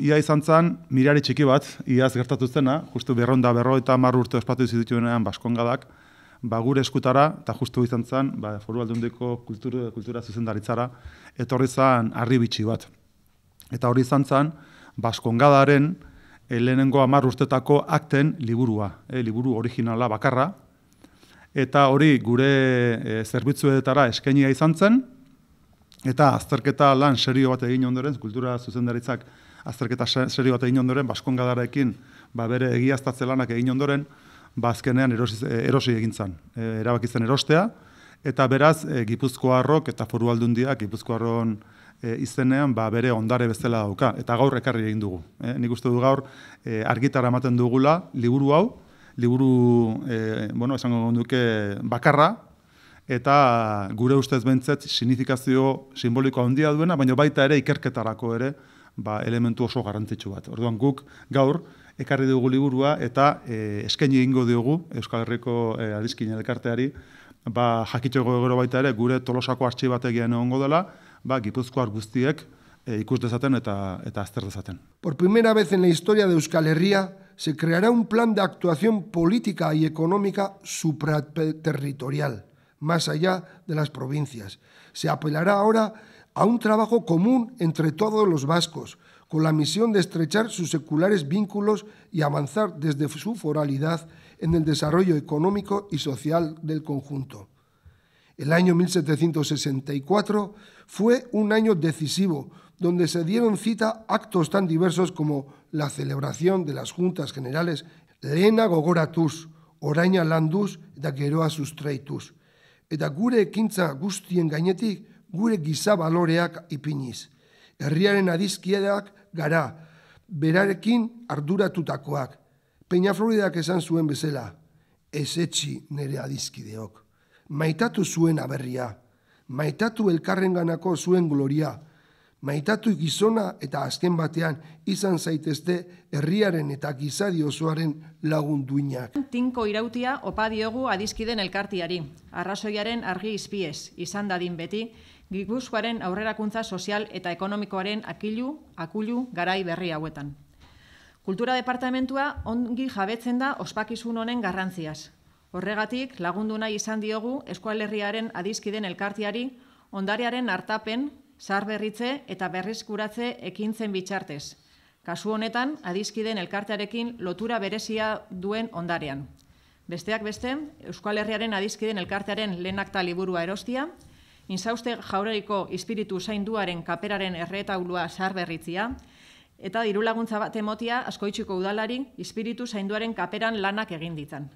Ia izan zen, mirari txiki bat, iaz gertatu zena, justu berronda berro eta mar urte ospatu baskongadak, ba, gure eskutara, eta justu izan zen, ba, foru aldundeko kultura, kultura zuzendaritzara, etorri zen harri bitxi bat. Eta hori izan zen, baskongadaren eh, lehenengo amar urtetako akten liburua, e, liburu originala bakarra, eta hori gure e, zerbitzuetara eskenia izan zen, Eta azterketa lan serio bat egin ondoren, kultura zuzendaritzak azterketa serio bat egin ondoren, baskongadarekin ba, bere egiaztatze lanak egin ondoren, ba, azkenean erosi, erosi egin e, erabaki zen erostea, eta beraz e, Gipuzkoarrok eta Foru Aldundiak Gipuzkoarron e, izenean ba, bere ondare bezala dauka, eta gaur ekarri egin dugu. E, nik uste du gaur e, argitara ematen dugula liburu hau, liburu, e, bueno, esango gonduke bakarra, eta gure ustez behintzat sinifikazio simbolikoa handia duena, baina baita ere ikerketarako ere ba, elementu oso garrantzitsu bat. Orduan guk gaur ekarri dugu liburua eta e, eskaini egingo diogu Euskal Herriko e, adizkin elkarteari ba, jakitxeko gero baita ere gure tolosako hartxe bat egian egongo dela, ba, gipuzkoar guztiek e, ikus dezaten eta, eta azter dezaten. Por primera vez en la historia de Euskal Herria, se creará un plan de actuación política y económica supraterritorial. más allá de las provincias. Se apelará ahora a un trabajo común entre todos los vascos, con la misión de estrechar sus seculares vínculos y avanzar desde su foralidad en el desarrollo económico y social del conjunto. El año 1764 fue un año decisivo, donde se dieron cita actos tan diversos como la celebración de las Juntas Generales Lena Gogoratus, Oraña Landus daqueroa Geroa eta gure ekintza guztien gainetik gure giza baloreak ipiniz. Herriaren adizkiedak gara, berarekin arduratutakoak. Peña Floridak esan zuen bezala, ez etxi nere adizkideok. Maitatu zuen aberria, maitatu elkarrenganako zuen gloria, maitatu gizona eta azken batean izan zaitezte herriaren eta gizadi osoaren lagun duinak. Tinko irautia opa diogu adiskiden elkartiari, arrazoiaren argi izpiez, izan dadin beti, gipuzkoaren aurrerakuntza sozial eta ekonomikoaren akilu, akulu, garai berri hauetan. Kultura departamentua ongi jabetzen da ospakizun honen garrantziaz. Horregatik, lagundu nahi izan diogu eskualerriaren adizkiden elkartiari, ondariaren hartapen, sar berritze eta berrizkuratze ekintzen bitxartez. Kasu honetan, adiskiden elkartearekin lotura berezia duen ondarean. Besteak beste, Euskal Herriaren adiskiden elkartearen lehenak liburua erostia, inzauste jauregiko ispiritu zainduaren kaperaren erretaulua ulua sar berritzia, eta dirulaguntza bat emotia askoitziko udalari ispiritu zainduaren kaperan lanak egin ditzan.